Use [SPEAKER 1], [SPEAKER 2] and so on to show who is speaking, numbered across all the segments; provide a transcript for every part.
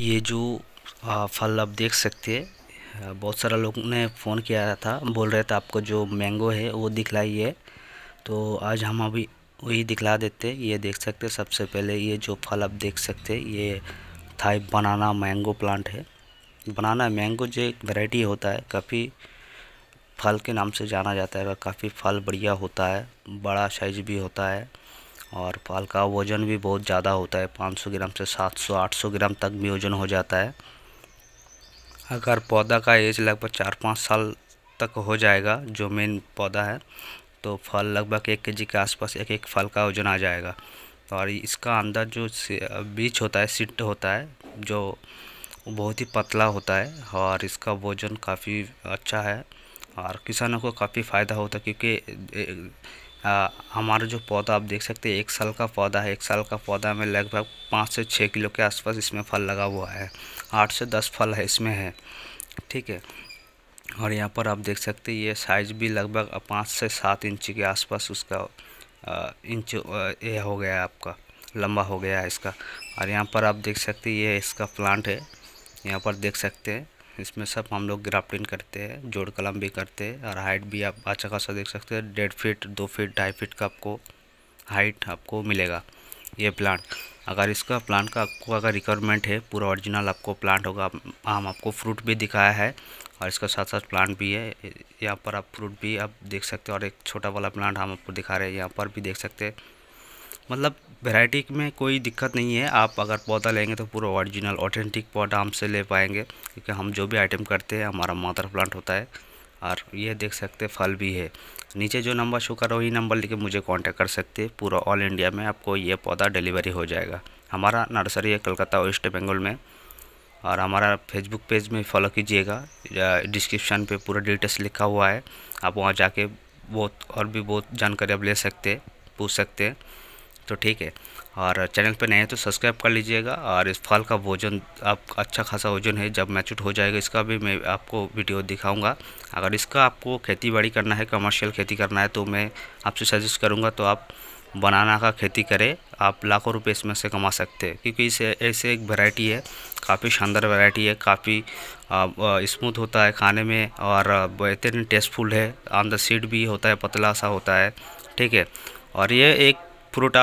[SPEAKER 1] ये जो आ, फल आप देख सकते हैं बहुत सारा लोग ने फ़ोन किया था बोल रहे थे आपको जो मैंगो है वो दिखलाइए तो आज हम अभी वही दिखला देते ये देख सकते सबसे पहले ये जो फल आप देख सकते ये थाई बनाना मैंगो प्लांट है बनाना मैंगो जो एक वैरायटी होता है काफ़ी फल के नाम से जाना जाता है काफ़ी फल बढ़िया होता है बड़ा साइज भी होता है और फल का वज़न भी बहुत ज़्यादा होता है 500 ग्राम से 700 800 ग्राम तक भी वज़न हो जाता है अगर पौधा का एज लगभग चार पाँच साल तक हो जाएगा जो मेन पौधा है तो फल लगभग एक के के आसपास एक एक फल का वजन आ जाएगा और इसका अंदर जो बीज होता है सिट होता है जो बहुत ही पतला होता है और इसका वजन काफ़ी अच्छा है और किसानों को काफ़ी फ़ायदा होता है क्योंकि हमारा जो पौधा आप देख सकते हैं एक साल का पौधा है एक साल का पौधा में लगभग पाँच से छः किलो के आसपास इसमें फल लगा हुआ है आठ से दस फल है इसमें है ठीक है और यहाँ पर आप देख सकते हैं ये साइज़ भी लगभग पाँच से सात इंच के आसपास उसका इंच ये हो गया आपका लंबा हो गया है इसका और यहाँ पर आप देख सकते हैं ये इसका प्लांट है यहाँ पर देख सकते हैं इसमें सब हम लोग ग्राफ्टिंग करते हैं जोड़ कलम भी करते हैं और हाइट भी आप अच्छा खासा देख सकते हैं डेढ़ फीट दो फीट ढाई फीट का आपको हाइट आपको मिलेगा ये प्लांट अगर इसका प्लांट का आपको अगर रिक्वायरमेंट है पूरा ओरिजिनल आपको प्लांट होगा हम आपको फ्रूट भी दिखाया है और इसका साथ साथ प्लांट भी है यहाँ पर आप फ्रूट भी आप देख सकते हैं और एक छोटा वाला प्लांट हम आपको दिखा रहे हैं यहाँ पर भी देख सकते हैं मतलब वेराइटी में कोई दिक्कत नहीं है आप अगर पौधा लेंगे तो पूरा ओरिजिनल ऑथेंटिक पौधा हमसे ले पाएंगे क्योंकि हम जो भी आइटम करते हैं हमारा मादर प्लांट होता है और ये देख सकते फल भी है नीचे जो नंबर शो कर रहा वही नंबर लेके मुझे कांटेक्ट कर सकते हैं पूरा ऑल इंडिया में आपको ये पौधा डिलीवरी हो जाएगा हमारा नर्सरी है कलकत्ता वेस्ट बंगाल में और हमारा फेसबुक पेज में फॉलो कीजिएगा डिस्क्रिप्शन पे पूरा डिटेल्स लिखा हुआ है आप वहाँ जाके बहुत और भी बहुत जानकारी आप ले सकते पूछ सकते हैं तो ठीक है और चैनल पर नए हैं तो सब्सक्राइब कर लीजिएगा और इस फल का वजन आप अच्छा खासा वजन है जब मैच्यूट हो जाएगा इसका भी मैं आपको वीडियो दिखाऊंगा अगर इसका आपको खेती बाड़ी करना है कमर्शियल खेती करना है तो मैं आपसे सजेस्ट करूँगा तो आप बनाना का खेती करें आप लाखों रुपए इसमें से कमा सकते हैं क्योंकि इसे ऐसे एक वैरायटी है काफ़ी शानदार वैरायटी है काफ़ी स्मूथ होता है खाने में और बेहतरीन टेस्टफुल है ऑन द सीड भी होता है पतला सा होता है ठीक है और ये एक फ्रूटा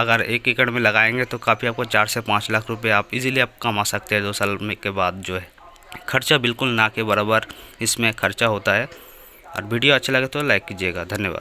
[SPEAKER 1] अगर एक एकड़ में लगाएंगे तो काफ़ी आपको चार से पाँच लाख रुपए आप इजीली आप कमा सकते हैं दो साल में के बाद जो है खर्चा बिल्कुल ना के बराबर इसमें खर्चा होता है और वीडियो अच्छा लगे तो लाइक कीजिएगा धन्यवाद